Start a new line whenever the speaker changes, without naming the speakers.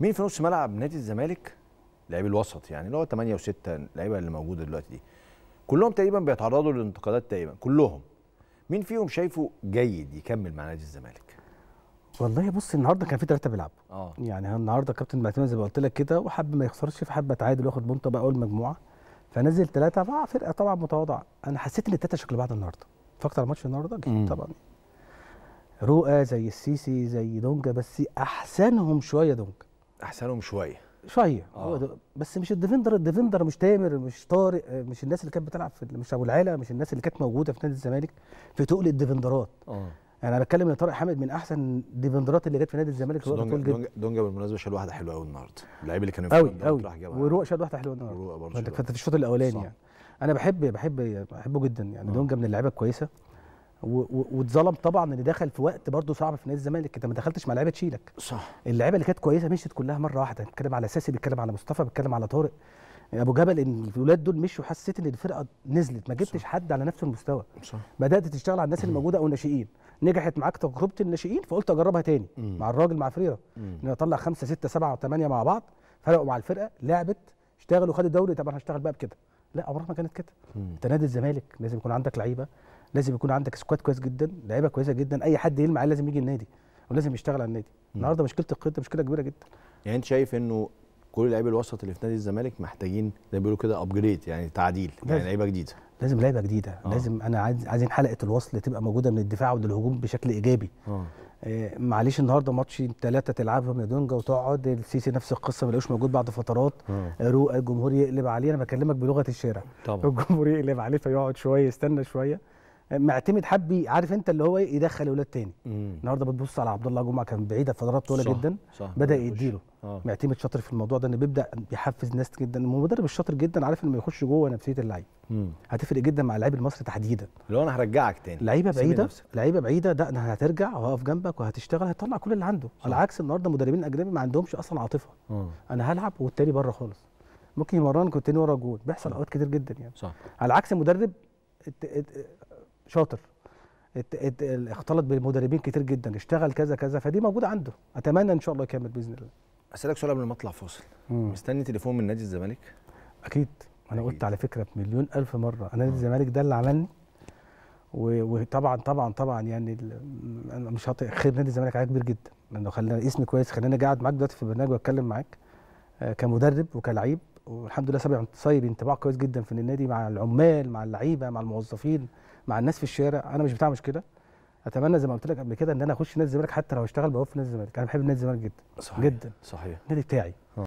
مين في نص ملعب نادي الزمالك لعيب الوسط يعني اللي هو 8 و6 اللعيبه اللي موجوده دلوقتي دي كلهم تقريبا بيتعرضوا للانتقادات دايما كلهم مين فيهم شايفه جيد يكمل مع نادي الزمالك والله بص النهارده كان في ثلاثه بيلعبوا اه يعني النهارده كابتن معتمد زي ما قلت لك كده وحب ما يخسرش فحب اتعادل واخد بونطه بقى اول مجموعه فنزل ثلاثه مع فرقه طبعا متواضعه انا حسيت ان الثلاثه شكل بعض النهارده فاكتر ماتش النهارده جيد طبعا رؤى زي السيسي زي دونجا بس احسنهم شويه دونجا احسنهم شويه شويه آه. بس مش الديفندر الديفندر مش تامر مش طارق مش الناس اللي كانت بتلعب في مش ابو العيله مش الناس اللي كانت موجوده في نادي الزمالك في تقل الديفندرات اه يعني انا بتكلم ان طارق حامد من احسن الديفندرات اللي جت في نادي الزمالك في وقت طويل جدا دونجا بالمناسبه شال واحده حلوه قوي النهارده اللعيب اللي كان في قوي قوي وروق شال واحده حلوه النهارده في الشوط الاولاني يعني انا بحب بحب بحبه جدا يعني آه. دونجا من اللعيبه الكويسه واتظلم طبعا اللي دخل في وقت برضه صعب في نادي الزمالك انت ما دخلتش مع لعيبه تشيلك صح اللعيبه اللي كانت كويسه مشيت كلها مره واحده بتكلم على ساسي بيتكلم على مصطفى بيتكلم على طارق ابو جبل ان الولاد دول مشوا حسيت ان الفرقه نزلت ما جبتش صح. حد على نفس المستوى صح. بدات تشتغل على الناس اللي موجوده او الناشئين نجحت معاك تجربه الناشئين فقلت اجربها تاني مم. مع الراجل مع فريره ان اطلع خمسه سته سبعه وثمانيه مع بعض فرقوا مع الفرقه لعبت اشتغلوا خدوا الدوري طب انا هشتغل بقى بكده لا عمرها ما كانت كده انت نادي الزمالك لازم يكون عندك لعيبه لازم يكون عندك سكواد كويس جدا لعيبه كويسه جدا اي حد يلمع لازم يجي النادي ولازم يشتغل على النادي النهارده مشكله القياده مشكله كبيره جدا يعني انت شايف انه كل لعيبه الوسط اللي في نادي الزمالك محتاجين زي ما بيقولوا كده ابجريد يعني تعديل يعني لعيبه جديده لازم لعيبه جديده آه. لازم انا عايز عايزين حلقه الوصل تبقى موجوده من الدفاع والهجوم بشكل ايجابي آه. آه معلش النهارده ماتش ثلاثه تلعبها من دونجا وتقعد السيسي نفس القصه ما لقوش موجود بعد فترات آه. الجمهور يقلب عليه انا بكلمك بلغه الشارع طبعا الجمهور يقلب عليه فيقعد شويه يستنى شويه معتمد حبي عارف انت اللي هو ايه يدخل اولاد تاني النهارده بتبص على عبد الله جمعه كان بعيد فترات طويله جدا صح بدا يديله آه. معتمد شاطر في الموضوع ده انه بيبدا بيحفز ناس جدا المدرب الشاطر جدا عارف انه يخش جوه نفسيه اللعيب هتفرق جدا مع اللعيب المصري تحديدا اللي هو انا هرجعك تاني لعيبه بعيده لعيبه بعيده ده انا هترجع وهقف جنبك وهتشتغل هتطلع كل اللي عنده صح. على عكس النهارده مدربين اجنبي ما عندهمش اصلا عاطفه آه. انا هلعب والتاني بره خالص ممكن يمرنك والتاني ورا الجول بيحصل اوقات كتير جدا يعني صح. على عكس المدرب شاطر اختلط بمدربين كتير جدا اشتغل كذا كذا فدي موجوده عنده اتمنى ان شاء الله يكمل باذن الله اسالك سؤال قبل ما اطلع فاصل مستني تليفون من نادي الزمالك اكيد انا قلت على فكره بمليون الف مره انا نادي الزمالك ده اللي عملني وطبعا طبعا طبعا يعني انا مش هطيق خير نادي الزمالك عليا كبير جدا لانه خلاني اسمي كويس خلاني قاعد معاك دلوقتي في البرنامج واتكلم معاك آه، كمدرب وكلعيب والحمد لله سابع انتصاري انطباع كويس جدا في النادي مع العمال مع اللعيبه مع الموظفين مع الناس في الشارع انا مش بتاع مشكله اتمنى زي ما قلت لك قبل كده ان انا اخش نادي الزمالك حتى لو هشتغل بوقف في نادي الزمالك انا بحب نادي الزمالك جدا صحيح جدا صحيح النادي بتاعي